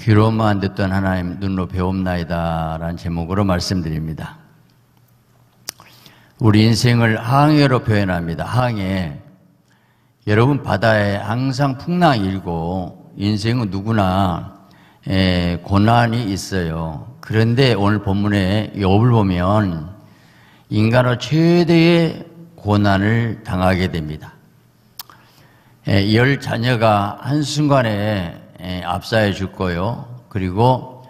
귀로만 듣던 하나님 눈으로 배움나이다 라는 제목으로 말씀드립니다. 우리 인생을 항해로 표현합니다. 항해. 여러분 바다에 항상 풍랑이 일고 인생은 누구나 고난이 있어요. 그런데 오늘 본문에 욥을 보면 인간의 최대의 고난을 당하게 됩니다. 열 자녀가 한순간에 예, 압사해 죽고요. 그리고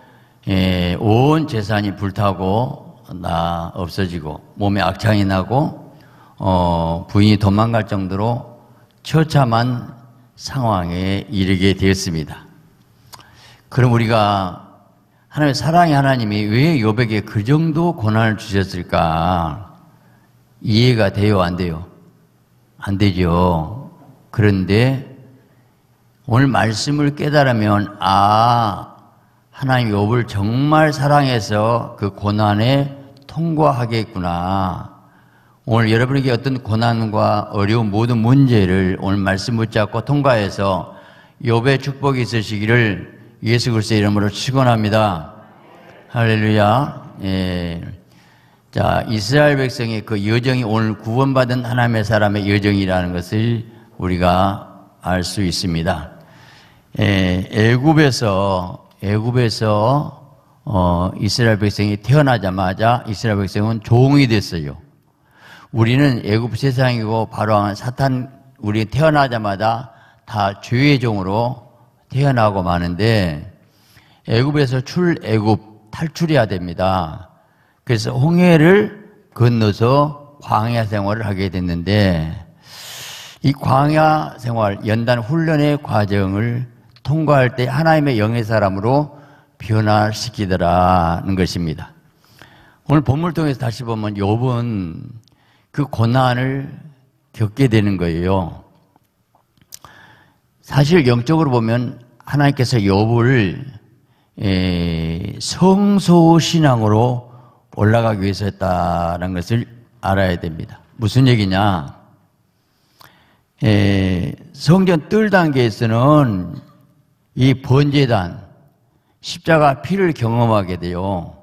예, 온 재산이 불타고 나 없어지고 몸에 악창이 나고 어, 부인이 도망갈 정도로 처참한 상황에 이르게 되었습니다. 그럼 우리가 하나님의 사랑의 하나님이 왜 요백에 그 정도 고난을 주셨을까 이해가 돼요 안 돼요 안 되죠 그런데 오늘 말씀을 깨달으면 아 하나님 욥을 정말 사랑해서 그 고난에 통과하겠구나. 오늘 여러분에게 어떤 고난과 어려운 모든 문제를 오늘 말씀 붙잡고 통과해서 욥의 축복이 있으시기를 예수 그리스도 이름으로 축원합니다. 할렐루야. 예. 자, 이스라엘 백성의 그 여정이 오늘 구원받은 하나님의 사람의 여정이라는 것을 우리가 알 수 있습니다. 에, 예, 애굽에서 애굽에서 어, 이스라엘 백성이 태어나자마자 이스라엘 백성은 종이 됐어요. 우리는 애굽 세상이고 바로 사탄 우리 태어나자마자 다 주의 종으로 태어나고 마는데 애굽에서 출애굽 탈출해야 됩니다. 그래서 홍해를 건너서 광야 생활을 하게 됐는데 이 광야 생활 연단 훈련의 과정을 통과할 때 하나님의 영의 사람으로 변화시키더라는 것입니다. 오늘 본문을 통해서 다시 보면 욥은 그 고난을 겪게 되는 거예요. 사실 영적으로 보면 하나님께서 욥을 성소 신앙으로 올라가기 위해서 했다는 것을 알아야 됩니다. 무슨 얘기냐? 에, 성전 뜰 단계에서는 이 번제단, 십자가 피를 경험하게 돼요.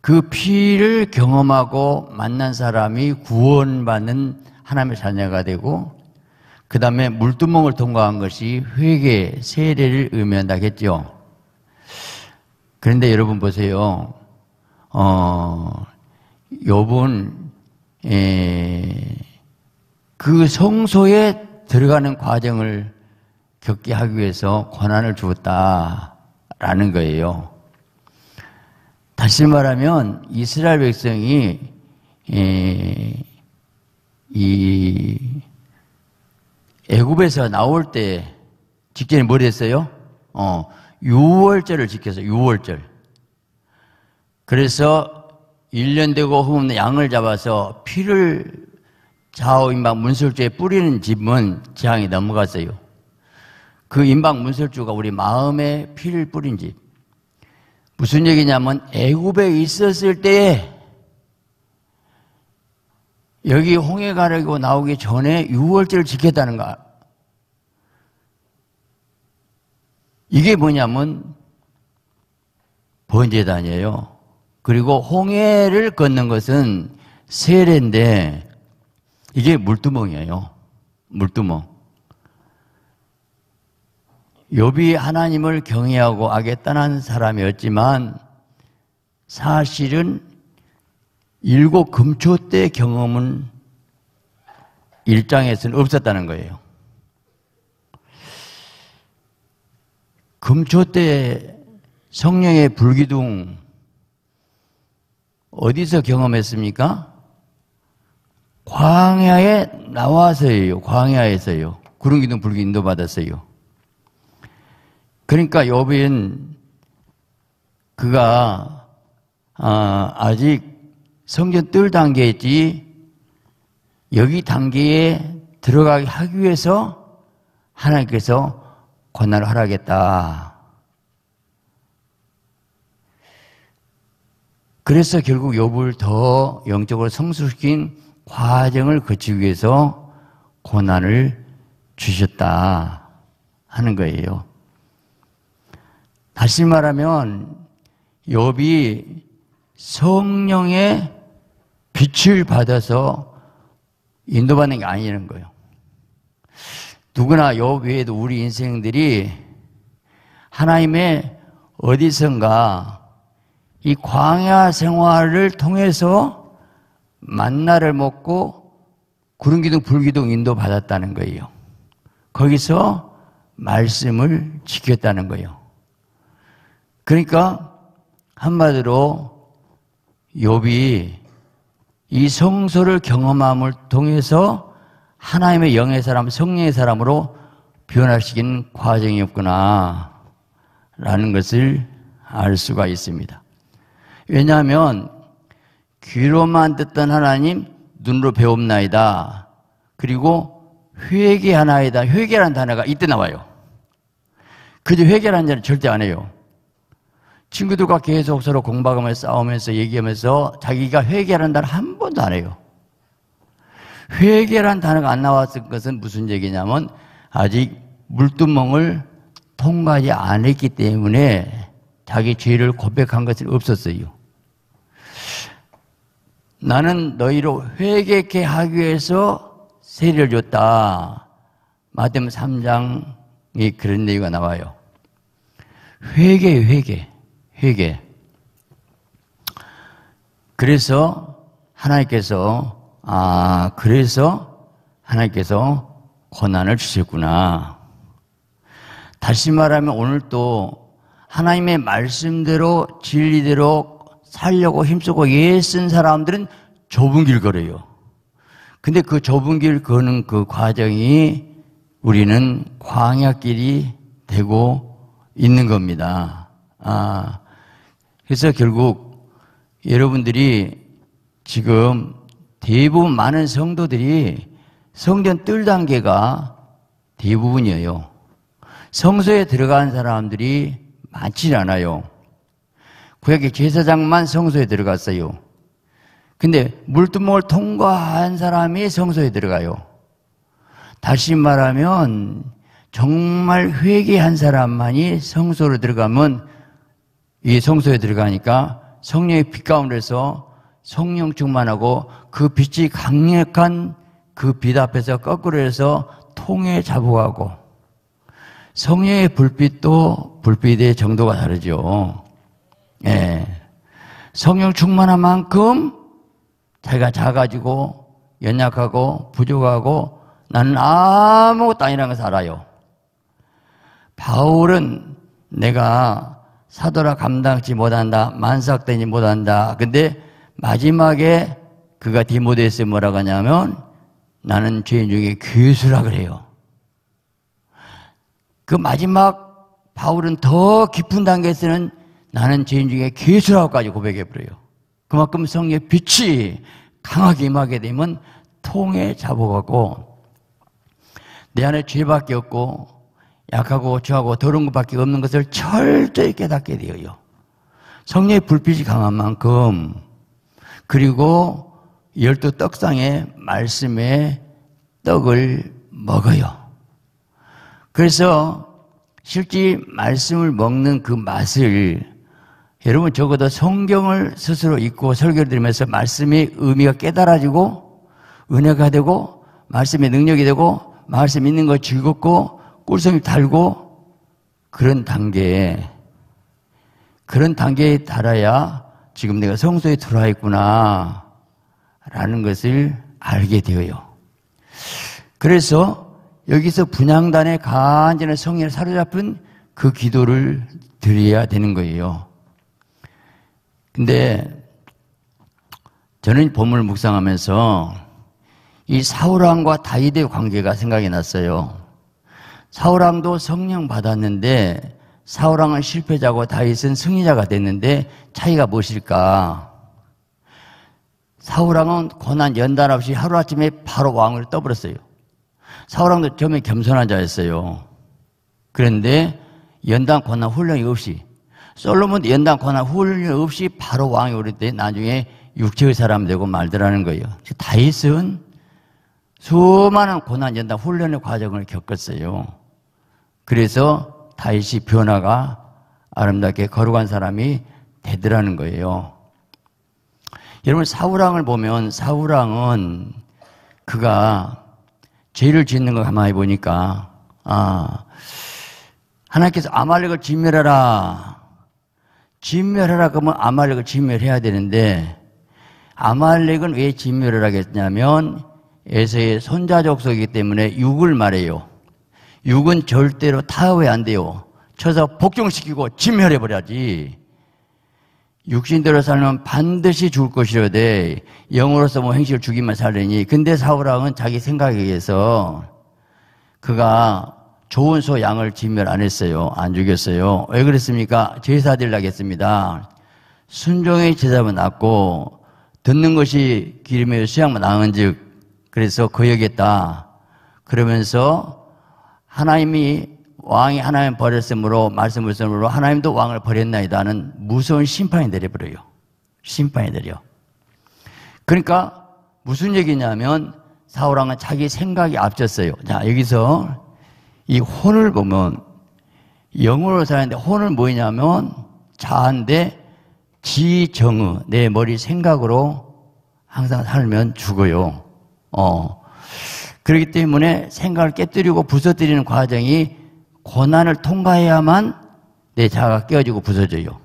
그 피를 경험하고 만난 사람이 구원받는 하나님의 자녀가 되고, 그 다음에 물두멍을 통과한 것이 회개, 세례를 의미한다겠죠. 그런데 여러분 보세요. 어, 요번, 에, 그 성소에 들어가는 과정을 겪게 하기 위해서 권한을 주었다라는 거예요. 다시 말하면 이스라엘 백성이 예, 이, 애굽에서 나올 때 직전에 뭘 했어요? 어, 6월절을 지켜서 유월절 그래서 1년 되고 흠없는 양을 잡아서 피를 좌우 임방 문술주에 뿌리는 집은 지향이 넘어갔어요. 그 임박 문설주가 우리 마음에 피를 뿌린 집. 무슨 얘기냐면 애굽에 있었을 때에 여기 홍해 가려고 나오기 전에 6월절을 지켰다는 거. 이게 뭐냐면 번제단이에요. 그리고 홍해를 걷는 것은 세례인데 이게 물두멍이에요. 물두멍. 욥이 하나님을 경외하고 악에떠난 사람이었지만 사실은 일곱 금초 때 경험은 일장에서는 없었다는 거예요. 금초 때 성령의 불기둥 어디서 경험했습니까? 광야에 나와서예요. 광야에서요. 구름기둥 불기 둥도 받았어요. 그러니까 여빈 그가 아, 직 성전 뜰 단계였지 여기 단계에 들어가기 하기 위해서 하나님께서 권한을 하라겠다. 그래서 결국 여부를 더 영적으로 성숙시킨 과정을 거치기 위해서 고난을 주셨다 하는 거예요. 다시 말하면 욥이 성령의 빛을 받아서 인도받는 게 아니라는 거예요. 누구나 욥 외에도 우리 인생들이 하나님의 어디선가 이 광야 생활을 통해서 만나를 먹고 구름기둥 불기둥 인도 받았다는 거예요. 거기서 말씀을 지켰다는 거예요. 그러니까 한마디로 욥이 이 성소를 경험함을 통해서 하나님의 영의 사람, 성령의 사람으로 변화시킨 과정이었구나 라는 것을 알 수가 있습니다. 왜냐하면 귀로만 듣던 하나님 눈으로 배웁나이다 그리고 회개하나이다. 회개라는 단어가 이때 나와요. 그저 회개라는 자는 절대 안 해요. 친구들과 계속 서로 공박하며 싸우면서 얘기하면서 자기가 회개하는 단어 한 번도 안 해요. 회개란 단어가 안 나왔을 것은 무슨 얘기냐면 아직 물두멍을 통과하지 않았기 때문에 자기 죄를 고백한 것은 없었어요. 나는 너희로 회개케 하기 위해서 세례를 줬다. 마태음 3장에 그런 내용이 나와요. 회개, 회개. 회개. 그래서 하나님께서 아 그래서 하나님께서 고난을 주셨구나. 다시 말하면 오늘 또 하나님의 말씀대로 진리대로 살려고 힘쓰고 예쓴 사람들은 좁은 길 걸어요. 근데 그 좁은 길 거는 그 과정이 우리는 광야길이 되고 있는 겁니다. 아, 그래서 결국 여러분들이 지금 대부분 많은 성도들이 성전 뜰 단계가 대부분이에요. 성소에 들어간 사람들이 많지 않아요. 구약의 제사장만 성소에 들어갔어요. 근데 물두멍을 통과한 사람이 성소에 들어가요. 다시 말하면 정말 회개한 사람만이 성소로 들어가면 이 성소에 들어가니까 성령의 빛 가운데서 성령 충만하고 그 빛이 강력한 그 빛 앞에서 거꾸로 해서 통에 자부하고 성령의 불빛도 불빛의 정도가 다르죠. 예. 성령 충만한 만큼 자기가 작아지고 연약하고 부족하고 나는 아무것도 아니라는 걸 알아요. 바울은 내가 사도라 감당치 못한다. 만삭되지 못한다. 근데 마지막에 그가 디모데스에 뭐라고 하냐면 나는 죄인 중에 괴수라 그래요. 그 마지막 바울은 더 깊은 단계에서는 나는 죄인 중에 괴수라고까지 고백해 버려요. 그만큼 성의 빛이 강하게 임하게 되면 통에 잡아가고 내 안에 죄밖에 없고 약하고 저하고 더러운 것밖에 없는 것을 철저히 깨닫게 되어요. 성령의 불빛이 강한 만큼 그리고 열두 떡상의 말씀의 떡을 먹어요. 그래서 실제 말씀을 먹는 그 맛을 여러분 적어도 성경을 스스로 읽고 설교를 들으면서 말씀의 의미가 깨달아지고 은혜가 되고 말씀의 능력이 되고 말씀 있는 거 즐겁고 꿀성이 달고 그런 단계에 그런 단계에 달아야 지금 내가 성소에 들어와 있구나 라는 것을 알게 되어요. 그래서 여기서 분양단의 간절한 성의를 사로잡은 그 기도를 드려야 되는 거예요. 근데 저는 본문을 묵상하면서 이 사울왕과 다윗의 관계가 생각이 났어요. 사울왕도 성령 받았는데 사울왕은 실패자고 다윗은 승리자가 됐는데 차이가 무엇일까? 사울왕은 고난 연단 없이 하루아침에 바로 왕을 떠버렸어요. 사울왕도 처음에 겸손한 자였어요. 그런데 연단 고난 훈련이 없이 솔로몬도 연단 고난 훈련이 없이 바로 왕이 오를 때 나중에 육체의 사람 되고 말더라는 거예요. 다윗은 수많은 고난 연단 훈련의 과정을 겪었어요. 그래서 다윗이 변화가 아름답게 걸어간 사람이 되더라는 거예요. 여러분 사우랑을 보면 사우랑은 그가 죄를 짓는 거 가만히 보니까 아 하나님께서 아말렉을 진멸하라 진멸하라 그러면 아말렉을 진멸해야 되는데 아말렉은 왜 진멸을 하겠냐면 에서의 손자족속이기 때문에 육을 말해요. 육은 절대로 타협이 안 돼요. 쳐서 복종시키고 진멸해버려야지. 육신대로 살면 반드시 죽을 것이어야 돼. 영으로서 뭐 행실을 죽이면 살려니. 근데 사우랑은 자기 생각에 의해서 그가 좋은 소 양을 진멸 안 했어요. 안 죽였어요. 왜 그랬습니까? 제사 드리려겠습니다. 순종의 제사만 낫고 듣는 것이 기름의 수양만 나은즉 그래서 거역했다. 그러면서 하나님이 왕이 하나님 버렸으므로 말씀을 쓰므로 하나님도 왕을 버렸나이다는 무서운 심판이 내려버려요. 심판이 내려. 그러니까 무슨 얘기냐면 사울 왕은 자기 생각이 앞섰어요. 자 여기서 이 혼을 보면 영으로 사는데 혼을 뭐냐면 자한데 지정의 내 머리 생각으로 항상 살면 죽어요. 어. 그렇기 때문에 생각을 깨뜨리고 부서뜨리는 과정이 고난을 통과해야만 내 자아가 깨어지고 부서져요.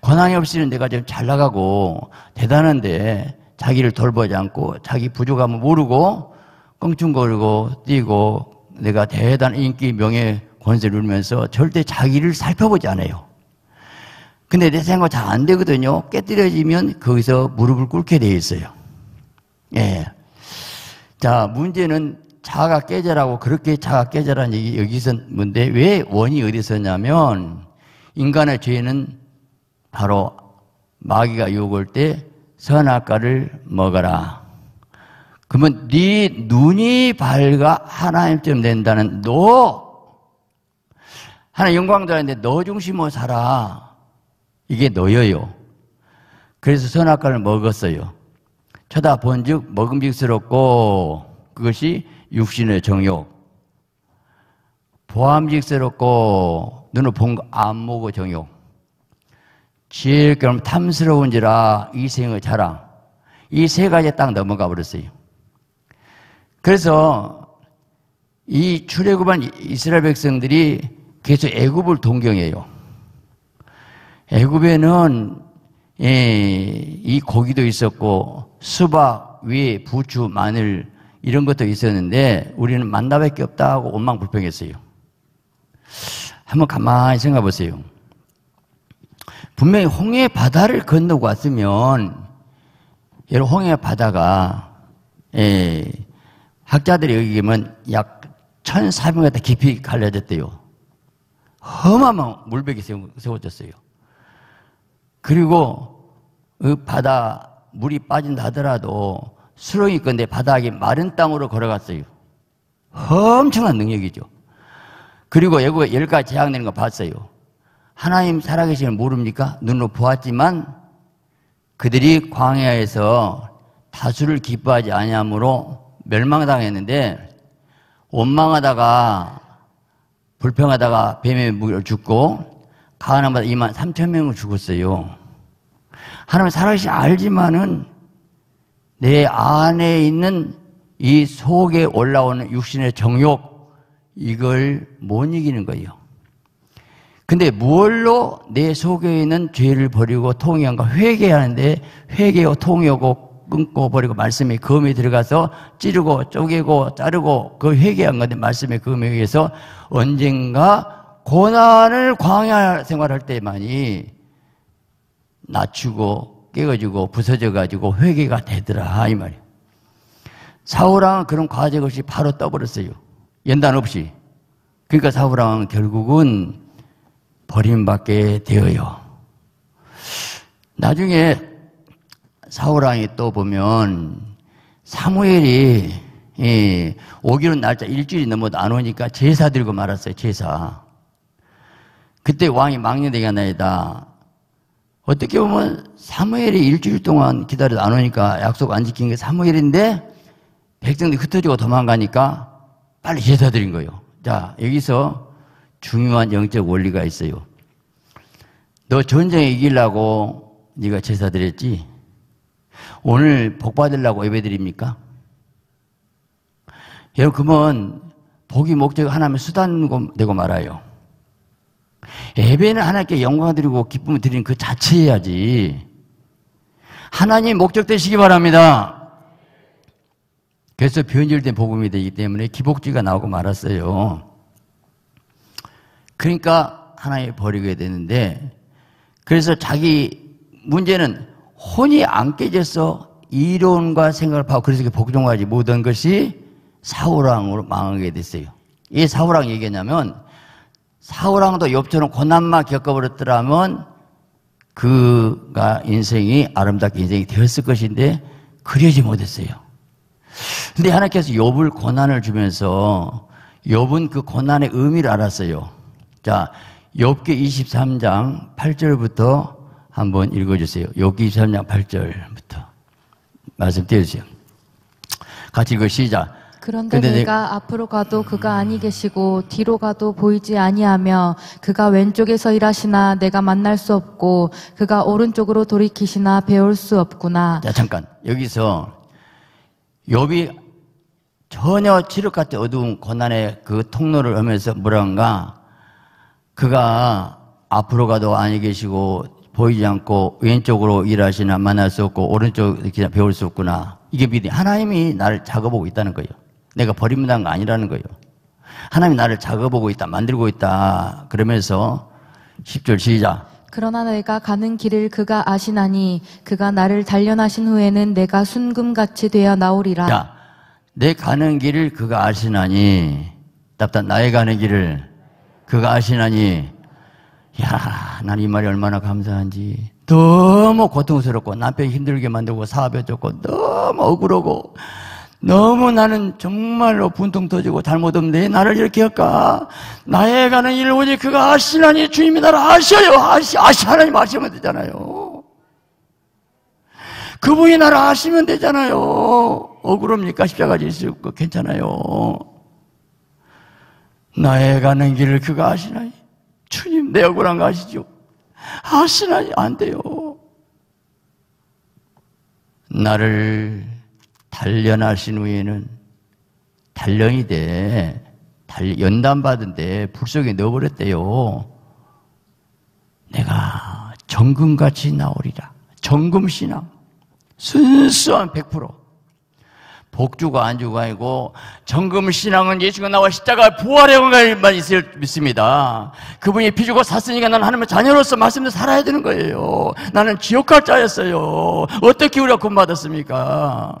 고난이 없이는 내가 지금 잘 나가고 대단한데 자기를 돌보지 않고 자기 부족함을 모르고 껑충거리고 뛰고 내가 대단한 인기 명예 권세를 누리면서 절대 자기를 살펴보지 않아요. 근데 내 생각 잘 안 되거든요. 깨뜨려지면 거기서 무릎을 꿇게 돼 있어요. 예. 자, 문제는 자아가 깨져라고 그렇게 자아가 깨져라는 얘기 여기서 뭔데 왜 원이 어디 서냐면 인간의 죄는 바로 마귀가 욕구할때 선악과를 먹어라. 그러면 네 눈이 밝아 하나님처럼 된다는 너 하나 영광자인데 너 중심으로 살아. 이게 너여요. 그래서 선악과를 먹었어요. 쳐다본즉 먹음직스럽고 그것이 육신의 정욕. 보암직스럽고 눈을 본거안목의 정욕. 지혜를 겸 탐스러운지라 이생의 자랑. 이 세 가지에 딱 넘어가 버렸어요. 그래서 이 출애굽한 이스라엘 백성들이 계속 애굽을 동경해요. 애굽에는 이 고기도 있었고 수박, 위, 부추, 마늘 이런 것도 있었는데 우리는 만나밖에 없다고 원망 불평했어요. 한번 가만히 생각해 보세요. 분명히 홍해 바다를 건너고 왔으면 여러 홍해 바다가 예, 학자들이 여기면 약 1,400m 깊이 갈라졌대요 험한 물벽이 세워졌어요. 그리고 그 바다 물이 빠진다 하더라도 수렁이 건데 바닥이 마른 땅으로 걸어갔어요. 엄청난 능력이죠. 그리고 애굽에 열가 재앙되는 거 봤어요. 하나님 살아계시는 모릅니까? 눈으로 보았지만 그들이 광야에서 다수를 기뻐하지 아니하므로 멸망당했는데 원망하다가 불평하다가 뱀의 무기를 죽고 가나마다 2만 3천 명을 죽었어요. 하나님 살아계신 알지만은 내 안에 있는 이 속에 올라오는 육신의 정욕 이걸 못 이기는 거예요. 근데 무얼로 내 속에 있는 죄를 버리고 통영과 회개하는데 회개와 통역고 끊고 버리고 말씀의 검이 들어가서 찌르고 쪼개고 자르고 그 회개한 건데 말씀의 검에 의해서 언젠가 고난을 광야 생활할 때만이 낮추고 깨가지고 부서져가지고 회개가 되더라 이 말이에요. 사울왕은 그런 과적 없이 바로 떠버렸어요. 연단 없이. 그러니까 사울왕은 결국은 버림받게 되어요. 나중에 사울왕이 또 보면 사무엘이 예, 오기로 날짜 일주일이 넘어도 안 오니까 제사 들고 말았어요, 제사. 그때 왕이 망령되게 하 나이다. 어떻게 보면 사무엘이 일주일 동안 기다려나누니까 약속 안 지킨 게 사무엘인데 백성들이 흩어지고 도망가니까 빨리 제사 드린 거예요. 자, 여기서 중요한 영적 원리가 있어요. 너 전쟁에 이기려고 네가 제사 드렸지? 오늘 복 받으려고 예배 드립니까? 여러분, 그러면 복이 목적 하나면 수단되고 말아요. 예배는 하나님께 영광 드리고 기쁨을 드리는 그 자체여야지. 하나님 목적 되시기 바랍니다. 그래서 변질된 복음이 되기 때문에 기복주의가 나오고 말았어요. 그러니까 하나님 버리게 되는데 그래서 자기 문제는 혼이 안 깨져서 이론과 생각을 파고 그래서 복종하지 못한 것이 사우랑으로 망하게 됐어요. 이 사우랑 얘기냐면 사울왕도 옆처럼 고난만 겪어버렸더라면 그가 인생이 아름답게 인생이 되었을 것인데 그러지 못했어요. 근데 하나님께서 욥을 고난을 주면서 욥은 그 고난의 의미를 알았어요. 자, 욥기 23장 8절부터 한번 읽어 주세요. 욥기 23장 8절부터 말씀 드려 주세요. 같이 읽어 시작. 그런데 내가 내... 앞으로 가도 그가 아니 계시고 뒤로 가도 보이지 아니하며 그가 왼쪽에서 일하시나 내가 만날 수 없고 그가 오른쪽으로 돌이키시나 배울 수 없구나. 자 잠깐 여기서 욥이 전혀 지륵 같은 어두운 고난의 그 통로를 하면서 뭐란가 그가 앞으로 가도 아니 계시고 보이지 않고 왼쪽으로 일하시나 만날 수 없고 오른쪽 이렇게 배울 수 없구나. 이게 미리 하나님이 나를 작업하고 있다는 거예요. 내가 버림당한 거 아니라는 거예요. 하나님이 나를 작업하고 있다, 만들고 있다. 그러면서 10절 시작. 그러나 내가 가는 길을 그가 아시나니 그가 나를 단련하신 후에는 내가 순금같이 되어 나오리라. 자, 내 가는 길을 그가 아시나니 답답 나의 가는 길을 그가 아시나니 야, 난 이 말이 얼마나 감사한지. 너무 고통스럽고 남편이 힘들게 만들고 사업에 쫓고 너무 억울하고 너무 나는 정말로 분통 터지고 잘못 없는데 나를 이렇게 할까? 나에 가는 일 오직 그가 아시나니 주님이 나를 아셔요. 아시, 아시, 하나님 아시면 되잖아요. 그분이 나를 아시면 되잖아요. 억울합니까? 십자가 지 있을 거 괜찮아요. 나에 가는 길을 그가 아시나니? 주님 내 억울한 거 아시죠? 아시나니? 안 돼요. 나를 단련하신 후에는 단련이 돼. 연단 받은데 불 속에 넣어버렸대요. 내가 정금같이 나오리라. 정금신앙. 순수한 100%. 복주가 안주가 아니고 정금신앙은 예수가 나와 십자가 부활해간만 의 있을 믿습니다. 그분이 피주고 샀으니까 나는 하나님의 자녀로서 말씀을 살아야 되는 거예요. 나는 지옥 갈 자였어요. 어떻게 우리가 군 받았습니까?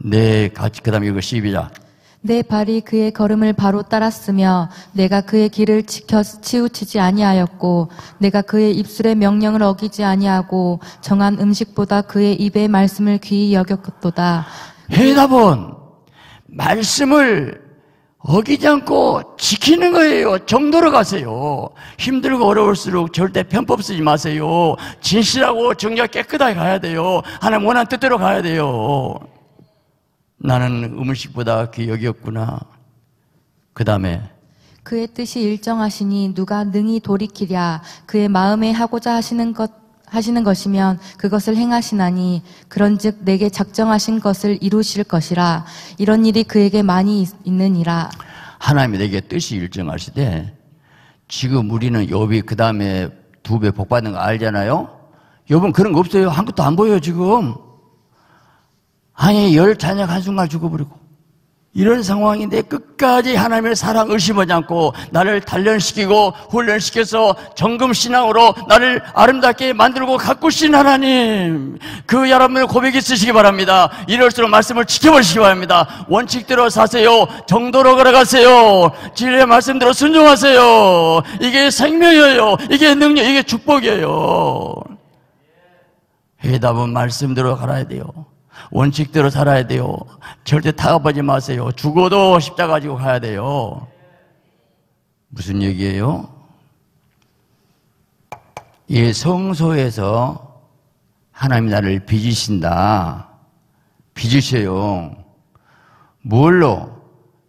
내 네, 같이 그다음 이거 12장. 내 발이 그의 걸음을 바로 따랐으며 내가 그의 길을 지켜 치우치지 아니하였고 내가 그의 입술의 명령을 어기지 아니하고 정한 음식보다 그의 입의 말씀을 귀히 여겼도다. 해답은 말씀을 어기지 않고 지키는 거예요. 정도로 가세요. 힘들고 어려울수록 절대 편법 쓰지 마세요. 진실하고 정리가 깨끗하게 가야 돼요. 하나님 원한 뜻대로 가야 돼요. 나는 음식보다 귀이없구나그 다음에 그의 뜻이 일정하시니 누가 능히 돌이키랴 그의 마음에 하고자 하시는 것 하시는 것이면 그것을 행하시나니 그런즉 내게 작정하신 것을 이루실 것이라 이런 일이 그에게 많이 있, 있느니라 하나님이 내게 뜻이 일정하시되 지금 우리는 욥이 그다음에 두 배 복 받는 거 알잖아요. 욥은 그런 거 없어요. 한 것도 안 보여요, 지금. 아니 열 자녀가 한순간 죽어버리고 이런 상황인데 끝까지 하나님의 사랑 의심하지 않고 나를 단련시키고 훈련시켜서 정금신앙으로 나를 아름답게 만들고 가꾸신 하나님 그 여러분의 고백 있으시기 바랍니다 이럴수록 말씀을 지켜보시기 바랍니다 원칙대로 사세요 정도로 걸어가세요 진리의 말씀대로 순종하세요 이게 생명이에요 이게 능력 이게 축복이에요 회답은 말씀대로 가라야 돼요 원칙대로 살아야 돼요. 절대 타협하지 마세요. 죽어도 십자가 가지고 가야 돼요. 무슨 얘기예요? 이 성소에서 하나님 이 나를 빚으신다. 빚으세요 뭘로?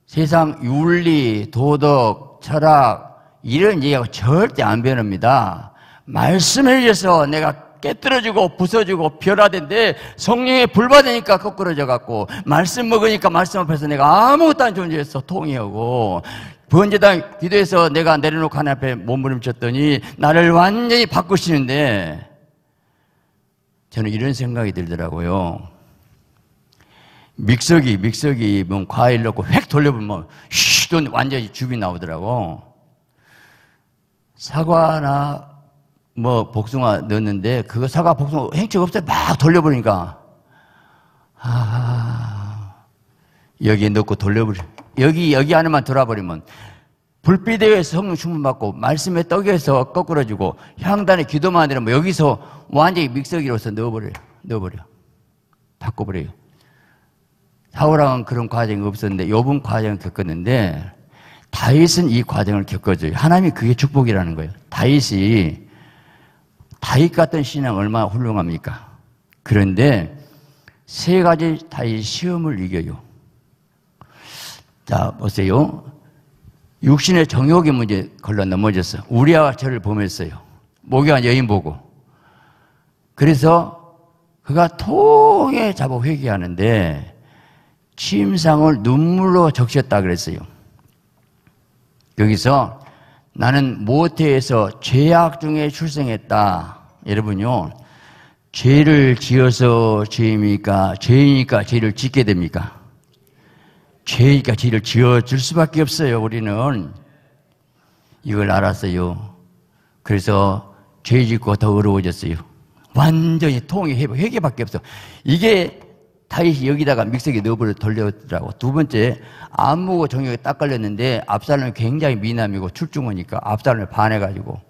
세상 윤리, 도덕, 철학, 이런 얘기가 절대 안 변합니다. 말씀에 의해서 내가 깨뜨려지고 부서지고 변화된데 성령에 불받으니까 거꾸로져 갖고 말씀 먹으니까 말씀 앞에서 내가 아무것도 안 존재해서 통이하고 번제당 기도해서 내가 내려놓고 하나 앞에 몸부림쳤더니 나를 완전히 바꾸시는데 저는 이런 생각이 들더라고요. 믹서기, 믹서기 뭐 과일 넣고 획 돌려보면 쉬돈 완전히 줍이 나오더라고. 사과나 뭐 복숭아 넣었는데 그거 사과 복숭아 행적 없어막돌려버리니까아 여기에 넣고 돌려버려. 여기 여기 안에만 돌아버리면 불빛에 성령 충분 받고 말씀에 떡에서 거꾸러지고 향단에 기도만 하 되면 뭐 여기서 완전히 믹서기로서 넣어버려 넣어버려 바꿔버려요. 사우랑은 그런 과정이 없었는데 요번 과정을 겪었는데 다윗은 이 과정을 겪어줘요. 하나님이 그게 축복이라는 거예요. 다윗이 다윗 같은 신앙 얼마나 훌륭합니까? 그런데 세 가지 다윗 시험을 이겨요. 자, 보세요. 육신의 정욕의 문제 걸러 넘어졌어. 우리와 저를 보면서요. 모교한 여인 보고. 그래서 그가 통에 잡아 회개하는데 침상을 눈물로 적셨다 그랬어요. 여기서 나는 모태에서 죄악 중에 출생했다. 여러분요, 죄를 지어서 죄입니까? 죄이니까 죄를 짓게 됩니까? 죄니까 죄를 지어줄 수밖에 없어요, 우리는. 이걸 알았어요. 그래서 죄 짓고 더 어려워졌어요. 완전히 통이 회개밖에 없어. 이게 다시 여기다가 믹서기에 넣어버려 돌려더라고. 두 번째, 안무고 정욕에 딱 걸렸는데 압살롬이 굉장히 미남이고 출중하니까 압살롬을 반해가지고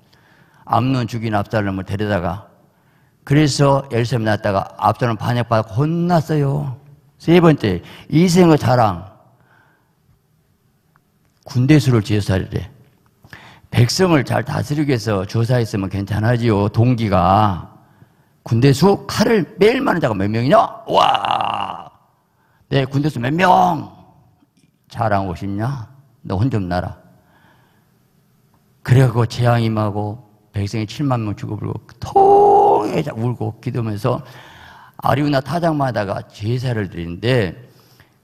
암론 죽인 압살롬을 데려다가 그래서 열셈 쇠 났다가 압살롬 반역받고 혼났어요. 세 번째, 이생의 자랑. 군대수를 지어살이래. 백성을 잘다스리게해서 조사했으면 괜찮아지요. 동기가. 군대수 칼을 매일 많은 자가 몇 명이냐? 와! 내 군대수 몇 명? 자랑하고 싶냐? 너 혼 좀 나라. 그래갖고 재앙 임하고 백성이 7만 명 죽어버리고 통해 울고 기도면서 아리우나 타작마다가 제사를 드리는데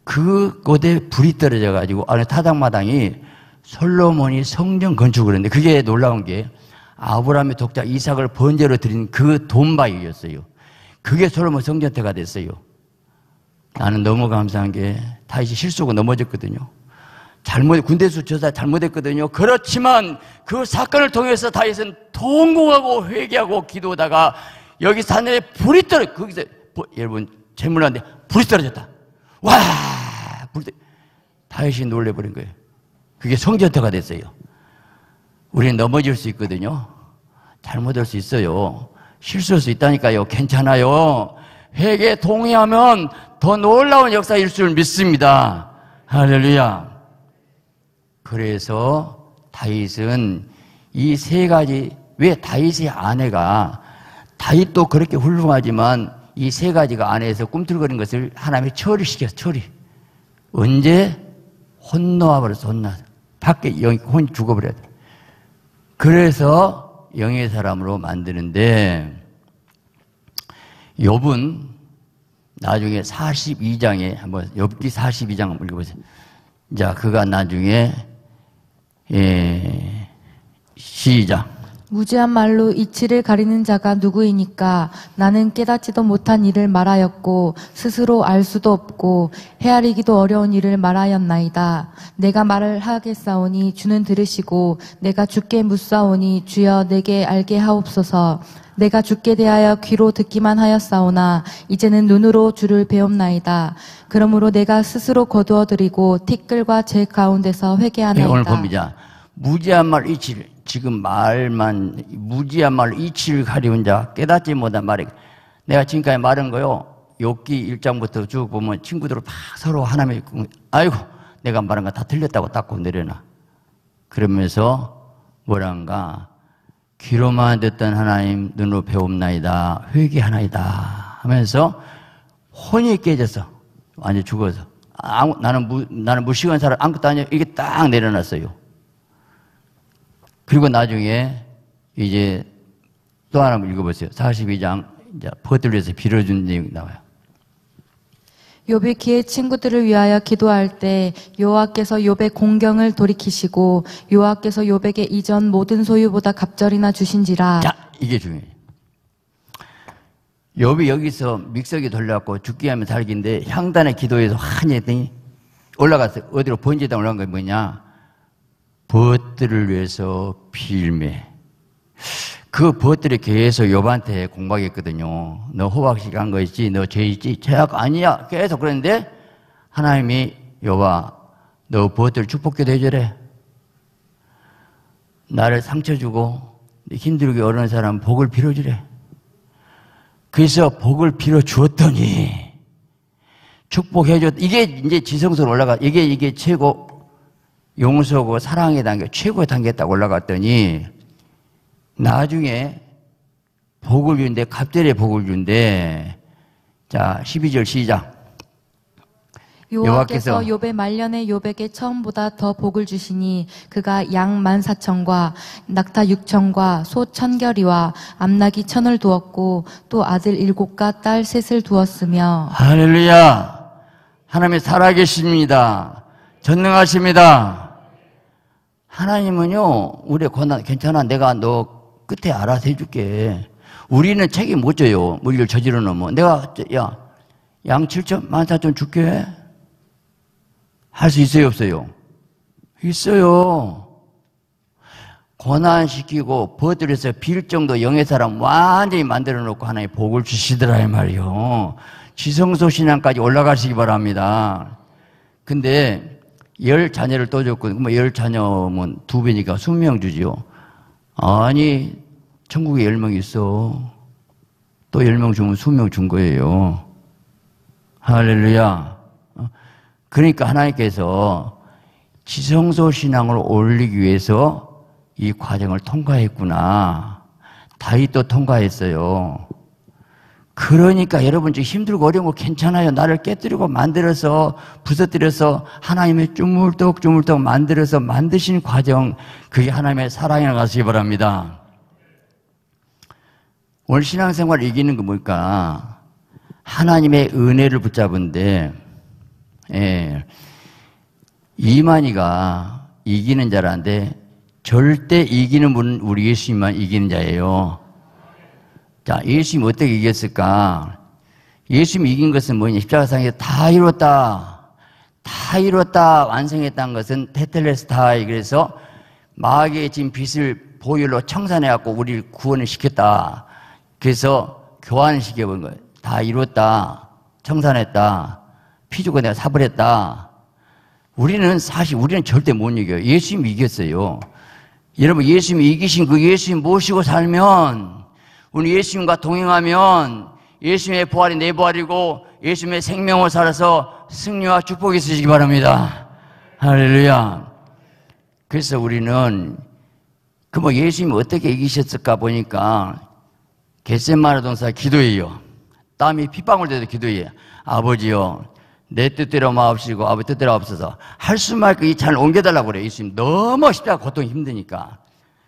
그곳에 불이 떨어져가지고 안에 타작마당이 솔로몬이 성전 건축을 했는데 그게 놀라운 게 아브라함의 독자 이삭을 번제로 드린 그 돈바위였어요. 그게 솔로몬 성전태가 됐어요. 나는 너무 감사한 게다윗이 실수고 넘어졌거든요. 잘못 군대수 조사 잘못했거든요. 그렇지만 그 사건을 통해서 다윗은 통곡하고 회개하고 기도하다가 여기 산에 불이 떨어 거기서 여러분 재물한데 불이 떨어졌다. 와 불이 다윗이 놀래버린 거예요. 그게 성전태가 됐어요. 우리는 넘어질 수 있거든요. 잘못할 수 있어요. 실수할 수 있다니까요. 괜찮아요. 회개 동의하면 더 놀라운 역사일 줄 믿습니다. 할렐루야. 그래서 다윗은 이 세 가지 왜 다윗의 아내가 다윗도 그렇게 훌륭하지만 이 세 가지가 아내에서 꿈틀거리는 것을 하나님이 처리시켜 처리. 언제 혼노와 버려서 혼나. 밖에 영혼 죽어버려야 돼. 그래서 영의 사람으로 만드는데 욥은 나중에 42장에 한번 엽기 42장 한번 읽어보세요. 자, 그가 나중에 예, 시작. 무지한 말로 이치를 가리는 자가 누구이니까 나는 깨닫지도 못한 일을 말하였고 스스로 알 수도 없고 헤아리기도 어려운 일을 말하였나이다. 내가 말을 하겠사오니 주는 들으시고 내가 죽게 묻사오니 주여 내게 알게 하옵소서. 내가 죽게 대하여 귀로 듣기만 하였사오나 이제는 눈으로 주를 배옵나이다. 그러므로 내가 스스로 거두어들이고 티끌과 제 가운데서 회개하나이다. 네, 오늘 봅니다. 무지한 말 이치를 지금 말만 무지한 말 이치를 가리운 자 깨닫지 못한 말이 내가 지금까지 말한 거요. 욕기 1장부터 쭉 보면 친구들을 막 서로 하나님의 아이고 내가 말한 거 다 틀렸다고 닦고 내려놔. 그러면서 뭐란가 귀로만 듣던 하나님 눈으로 배움나이다 회개하나이다 하면서 혼이 깨져서 완전 죽어서 아무, 나는 무, 나는 무식한 사람 아무것도 아니야 이게 딱 내려놨어요. 그리고 나중에 이제 또 하나 한번 읽어보세요. 42장 이제 포들에서 빌어준 내용 이 나와요. 욥이 그의 친구들을 위하여 기도할 때 여호와께서 욥의 공경을 돌이키시고 여호와께서 욥에게 이전 모든 소유보다 갑절이나 주신지라. 자, 이게 중요해요. 욥이 여기서 믹서기 돌려갖고 죽기 하면 살기인데 향단의 기도에서 환히 했더니 올라갔어요. 어디로 번제당 올라간 게 뭐냐? 벗들을 위해서 빌매. 그 벗들이 계속 요한테 공박했거든요. 너 호박식 한거 있지? 너 죄 있지? 죄악 아니야? 계속 그랬는데 하나님이 요바 너 벗들 축복기도 해주래. 나를 상처 주고 네 힘들게 어려운 사람 복을 빌어주래. 그래서 복을 빌어 주었더니 축복해 줬. 이게 이제 지성소로 올라가. 이게 이게 최고 용서고 사랑의 단계, 최고의 단계에 딱 올라갔더니 나중에 복을 준대, 갑절에 복을 준대. 자, 12절 시작. 요호께서 요배 말년에 욥에게 처음보다 더 복을 주시니 그가 양 만사천과 낙타 육천과 소 천결이와 암나기 천을 두었고 또 아들 일곱과 딸 셋을 두었으며 할렐루야 하나님이 살아계십니다 전능하십니다 하나님은요, 우리의 고난, 괜찮아. 내가 너 끝에 알아서 해줄게. 우리는 책임 못 져요. 물를 저지르 놓으면. 내가, 야, 양 7천, 만4 0 0 0 줄게. 할 수 있어요, 없어요? 있어요. 고난시키고 버들에서 빌 정도 영의 사람 완전히 만들어 놓고 하나의 복을 주시더라 이 말이요. 지성소 신앙까지 올라가시기 바랍니다. 근데 열 자녀를 떠줬고, 뭐열 자녀면 두 배니까 스무 명 주지요. 아니, 천국에 열 명 있어. 또 열 명 주면 스무 명준 거예요. 할렐루야. 어? 그러니까 하나님께서 지성소 신앙을 올리기 위해서 이 과정을 통과했구나. 다윗도 통과했어요. 그러니까 여러분 좀 힘들고 어려운 거 괜찮아요. 나를 깨뜨리고 만들어서 부서뜨려서 하나님의 쭈물떡쭈물떡 만들어서 만드신 과정 그게 하나님의 사랑이라고 하시기 바랍니다. 오늘 신앙생활 이기는 거 뭘까? 하나님의 은혜를 붙잡은데 예, 이만희가 이기는 자라는데 절대 이기는 분은 우리 예수님만 이기는 자예요. 자, 예수님이 어떻게 이겼을까? 예수님이 긴 것은 뭐냐? 십자가상에서 다 이뤘다. 다 이뤘다. 완성했다는 것은 테텔레스타이. 그래서 마귀의 진 빛을 보혈로 청산해갖고 우리를 구원을 시켰다. 그래서 교환을 시켜본 거예요. 다 이뤘다. 청산했다. 피 주고 내가 사버렸다. 우리는 사실 우리는 절대 못 이겨요. 예수님이 겼어요 여러분 예수님 이기신 그 예수님 모시고 살면 우리 예수님과 동행하면 예수님의 부활이 내 부활이고 예수님의 생명을 살아서 승리와 축복이 있으시기 바랍니다. 할렐루야. 그래서 우리는 그 뭐 예수님이 어떻게 이기셨을까 보니까 겟세마라 동사 기도예요. 땀이 핏방울 돼도 기도예요. 아버지요. 내 뜻대로 마옵시고 아버지 뜻대로 없어서 할 수만 있게 이 차를 옮겨달라고 그래요. 예수님 너무 쉽다 가 고통이 힘드니까.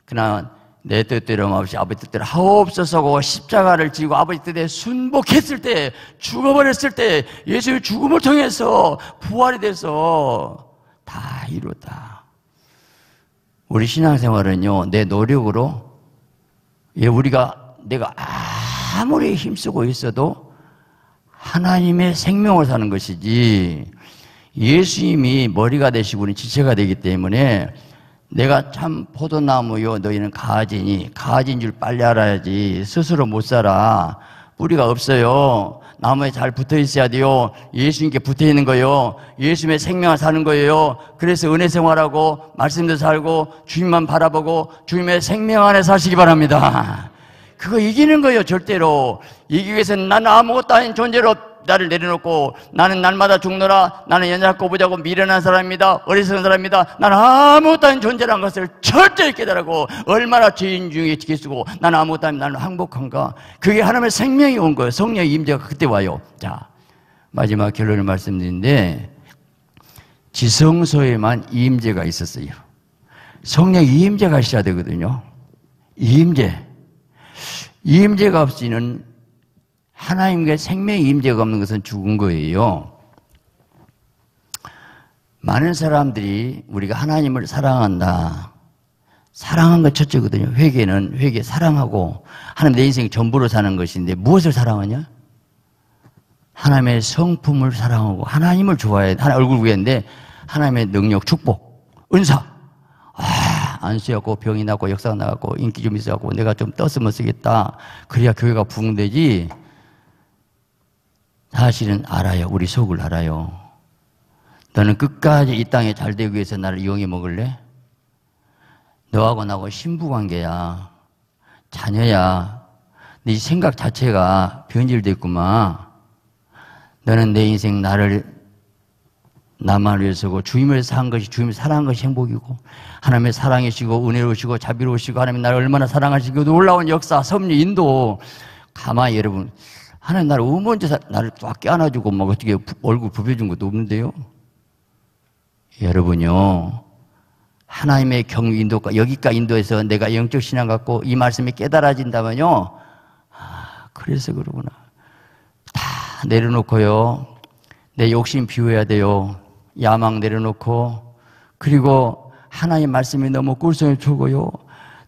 그러나 내 뜻대로 없이 아버지 뜻대로 하옵소서고 십자가를 지고 아버지 뜻에 순복했을 때 죽어버렸을 때 예수의 죽음을 통해서 부활이 돼서 다 이루었다. 우리 신앙생활은요 내 노력으로 예 우리가 내가 아무리 힘쓰고 있어도 하나님의 생명을 사는 것이지 예수님이 머리가 되시고 는 지체가 되기 때문에 내가 참 포도나무요 너희는 가지니 가지인 줄 빨리 알아야지 스스로 못 살아 뿌리가 없어요 나무에 잘 붙어 있어야 돼요 예수님께 붙어 있는 거예요 예수님의 생명을 사는 거예요 그래서 은혜 생활하고 말씀도 살고 주님만 바라보고 주님의 생명 안에 사시기 바랍니다 그거 이기는 거예요 절대로 이기기 위해서는 나는 아무것도 아닌 존재로 나를 내려놓고 나는 날마다 죽느라 나는 연약고 하 부자고 미련한 사람이다 어리석은 사람이다 나는 아무것도 아닌 존재라는 것을 철저히 깨달고 아 얼마나 죄인 중에 기수고 나는 아무것도 아닌 나는 행복한가 그게 하나님의 생명이 온 거예요 성령의 임재가 그때 와요 자 마지막 결론을 말씀드리는데 지성소에만 임재가 있었어요 성령 임재가 있어야 되거든요 임재 임재가 없이는 하나님과 생명의 임재가 없는 것은 죽은 거예요. 많은 사람들이 우리가 하나님을 사랑한다. 사랑한 것 첫째거든요. 회개는 회개 사랑하고 하나님 내 인생 전부로 사는 것인데 무엇을 사랑하냐? 하나님의 성품을 사랑하고 하나님을 좋아해 하나 얼굴 위인데 하나님의 능력 축복 은사 아, 안 쓰였고 병이 났고 역사가 나갔고 인기 좀 있어갖고 내가 좀 떴으면 쓰겠다 그래야 교회가 부흥되지 사실은 알아요. 우리 속을 알아요. 너는 끝까지 이 땅에 잘 되기 위해서 나를 이용해 먹을래? 너하고 나하고 신부 관계야. 자녀야. 네 생각 자체가 변질됐구만. 너는 내 인생 나를 나만 위해서고 주님을 산 것이 주님을 사랑한 것이 행복이고 하나님의 사랑이시고 은혜로우시고 자비로우시고 하나님이 나를 얼마나 사랑하시고 놀라운 역사 섭리 인도 가만히 여러분 하나님 나를 우먼저 나를 꽉 껴안아주고 막 어떻게 얼굴 부벼준 것도 없는데요. 여러분요. 하나님의 경 인도가 여기까 인도해서 내가 영적 신앙 갖고 이 말씀이 깨달아진다면요. 아, 그래서 그러구나. 다 내려놓고요. 내 욕심 비워야 돼요. 야망 내려놓고 그리고 하나님 말씀이 너무 꿀성이 주고요.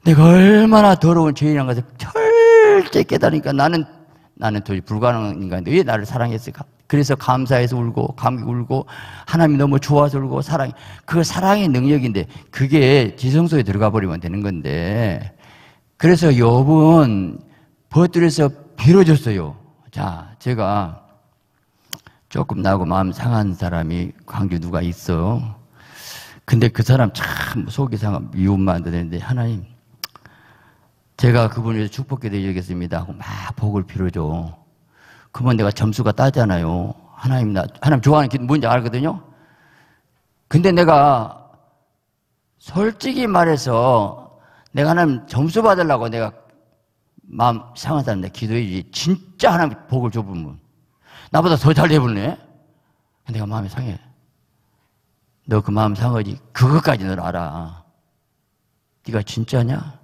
내가 얼마나 더러운 죄인인 것을 절대 깨달으니까 나는 나는 도저히 불가능한 인간인데 왜 나를 사랑했을까? 그래서 감사해서 울고 감기 울고 하나님이 너무 좋아서 울고 사랑그 사랑의 능력인데 그게 지성소에 들어가 버리면 되는 건데 그래서 욥은 버들에서 빌어줬어요. 자, 제가 조금 나고 마음 상한 사람이 광주 누가 있어. 근데 그 사람 참 속이 상한 미움만 드는데 하나님 제가 그분을 축복해 드리겠습니다. 하고 막 복을 빌어줘. 그러면 내가 점수가 따잖아요. 하나님 나, 하나님 좋아하는 게 뭔지 알거든요? 근데 내가 솔직히 말해서 내가 하나님 점수 받으려고 내가 마음 상하다는데 기도해주지. 진짜 하나님 복을 줘보면. 나보다 더잘해보네 내가 마음이 상해. 너 그 마음 상하지. 그것까지 는 알아. 네가 진짜냐?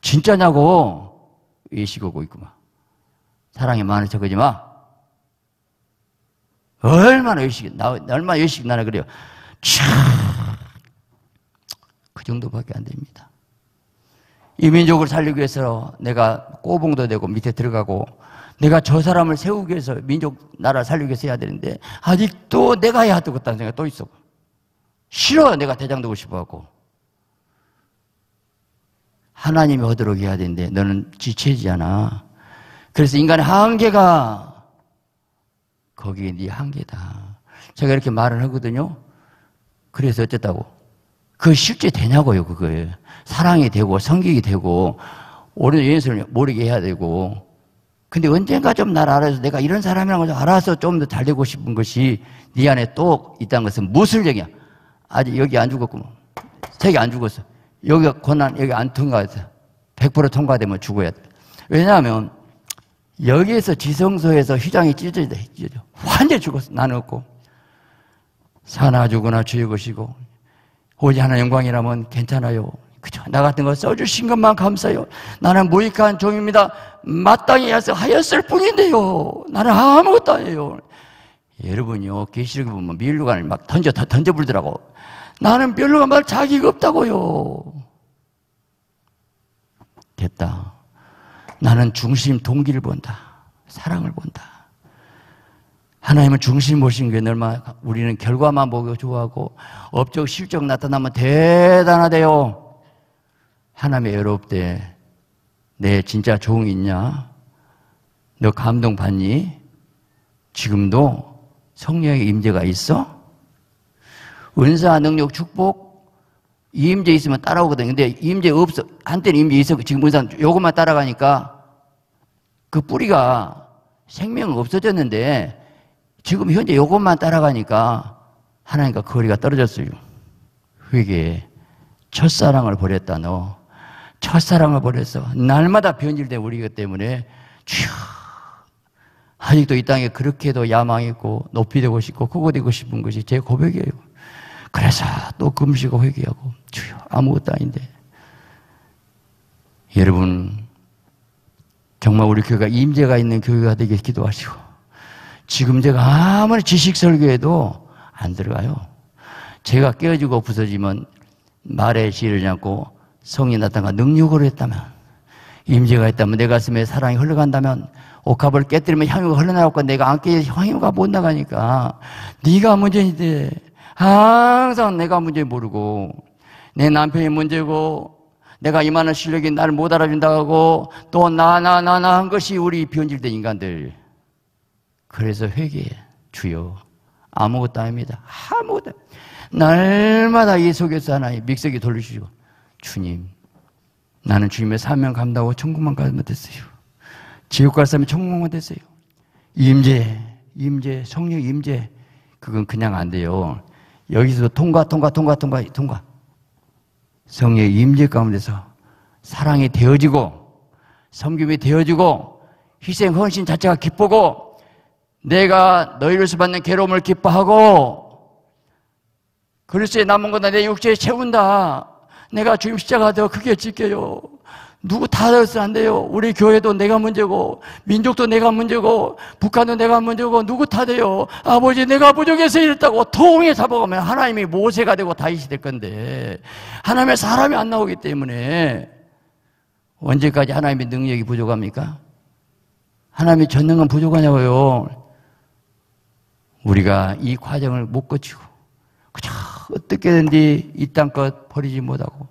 진짜냐고 예식하고 있구만. 사랑이 많은 척하지 마. 얼마나 의식 나, 얼마나 의식 나나 그래요. 그 정도밖에 안 됩니다. 이 민족을 살리기 위해서 내가 꼬봉도 되고 밑에 들어가고 내가 저 사람을 세우기 위해서 민족, 나라를 살리기 위해서 해야 되는데 아직도 내가 해야 되겠다는 생각이 또 있어. 싫어, 내가 대장 되고 싶어 갖고. 하나님이 허드러 해야 되는데 너는 지체잖아. 지 그래서 인간의 한계가 거기에 네 한계다. 제가 이렇게 말을 하거든요. 그래서 어쨌다고? 그 실제 되냐고요, 그거에. 사랑이 되고, 성격이 되고, 오른 예수를 모르게 해야 되고. 근데 언젠가 좀 날 알아서 내가 이런 사람이라는 걸 알아서 좀 더 달리고 싶은 것이 네 안에 또 있다는 것은 무슨 얘기야? 아직 여기 안죽었구먼 저기 안 죽었어. 여기가 고난, 여기 안 통과해서 100% 통과되면 죽어야 돼. 왜냐하면 여기에서 지성소에서 휘장이 찢어져, 찢어져. 완전히 죽었어. 나는 없고. 사나 죽으나 주의 것이고. 오직 하나 영광이라면 괜찮아요. 그죠? 나 같은 거 써주신 것만 감사해요. 나는 무익한 종입니다. 마땅히 해서 하였을 뿐인데요. 나는 아무것도 아니에요. 여러분요, 계시록 보면 밀루간을 막 던져, 던져 불더라고. 나는 별로말 자기가 없다고요. 됐다. 나는 중심 동기를 본다. 사랑을 본다. 하나님은 중심 보신 게 얼마 우리는 결과만 보고 좋아하고 업적 실적 나타나면 대단하대요. 하나님의 외롭대. 내 진짜 종 있냐? 너 감동 받니? 지금도 성령의 임재가 있어? 은사, 능력, 축복, 임재 있으면 따라오거든. 근데 임재 없어. 한때는 임재 있었고, 지금 은사 요것만 따라가니까 그 뿌리가 생명 없어졌는데 지금 현재 요것만 따라가니까 하나님과 거리가 떨어졌어요. 회개. 첫사랑을 버렸다, 너. 첫사랑을 버렸어. 날마다 변질된 우리기 때문에 쭉 아직도 이 땅에 그렇게도 야망있고 높이 되고 싶고 크고 되고 싶은 것이 제 고백이에요. 그래서 또 금식하고 회개하고 주여 아무것도 아닌데 여러분 정말 우리 교회가 임재가 있는 교회가 되길 기도하시고 지금 제가 아무리 지식 설교해도 안 들어가요. 제가 깨어지고 부서지면 말에 지를 잡고 성이 나타나 능력으로 했다면 임재가 있다면 내 가슴에 사랑이 흘러간다면 옥합을 깨뜨리면 향유가 흘러나올 건 내가 안 깨, 향유가 못 나가니까 네가 문제인데 항상 내가 문제 모르고 내 남편이 문제고 내가 이만한 실력이 나를 못 알아준다고 또 나나나나한 것이 우리 변질된 인간들. 그래서 회개 주여 아무것도 아닙니다. 아무것도 날마다 이 속에서 하나의 믹서기 돌리시고 주님 나는 주님의 사명 감당하고 천국만 가면 됐어요. 지옥 갈 사람이 천국만 됐어요. 임재, 임재, 성령 임재 그건 그냥 안 돼요. 여기서 통과, 통과, 통과, 통과, 통과. 성의 임재 가운데서 사랑이 되어지고, 섬김이 되어지고, 희생, 헌신 자체가 기쁘고, 내가 너희로서 받는 괴로움을 기뻐하고, 그리스도의 남은 거다 내 육체에 채운다. 내가 주님 십자가 더 크게 지켜요. 누구 탓을 한대요. 우리 교회도 내가 문제고, 민족도 내가 문제고, 북한도 내가 문제고, 누구 탓해요. 아버지, 내가 부족해서 이랬다고 통에 잡아가면 하나님이 모세가 되고 다윗이 될 건데, 하나님의 사람이 안 나오기 때문에, 언제까지 하나님의 능력이 부족합니까? 하나님의 전능은 부족하냐고요. 우리가 이 과정을 못 거치고, 그저 어떻게든지 이땅것 버리지 못하고,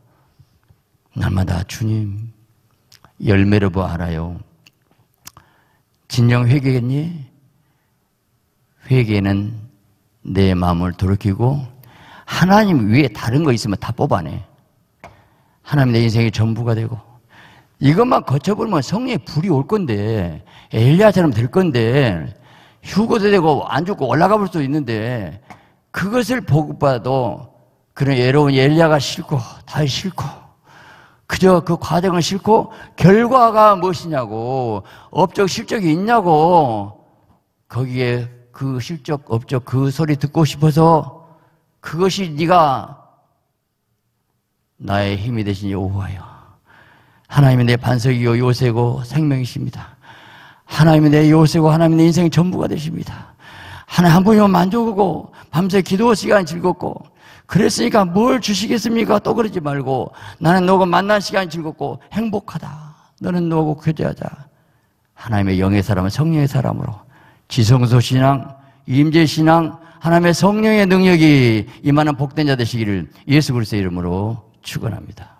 날마다 주님, 열매로 보 뭐 알아요. 진정 회개겠니? 회개는 내 마음을 돌이키고 하나님 위에 다른 거 있으면 다 뽑아내. 하나님 내 인생의 전부가 되고 이것만 거쳐버면 성령의 불이 올 건데 엘리야처럼 될 건데 휴거도 되고 안 죽고 올라가 볼 수도 있는데 그것을 보급받도 그런 외로운 엘리야가 싫고 다 싫고 그저 그 과정을 싫고 결과가 무엇이냐고 업적 실적이 있냐고 거기에 그 실적 업적 그 소리 듣고 싶어서 그것이 네가 나의 힘이 되신 여호와여 하나님이 내 반석이요 요새고 생명이십니다 하나님이 내 요새고 하나님이 내 인생의 전부가 되십니다 하나님 한 분이면 만족하고 밤새 기도 시간 즐겁고 그랬으니까 뭘 주시겠습니까? 또 그러지 말고 나는 너하고 만난 시간이 즐겁고 행복하다. 너는 너하고 교제하자. 하나님의 영의 사람은 성령의 사람으로 지성소 신앙, 임재 신앙, 하나님의 성령의 능력이 임하는 복된 자 되시기를 예수 그리스도의 이름으로 축원합니다.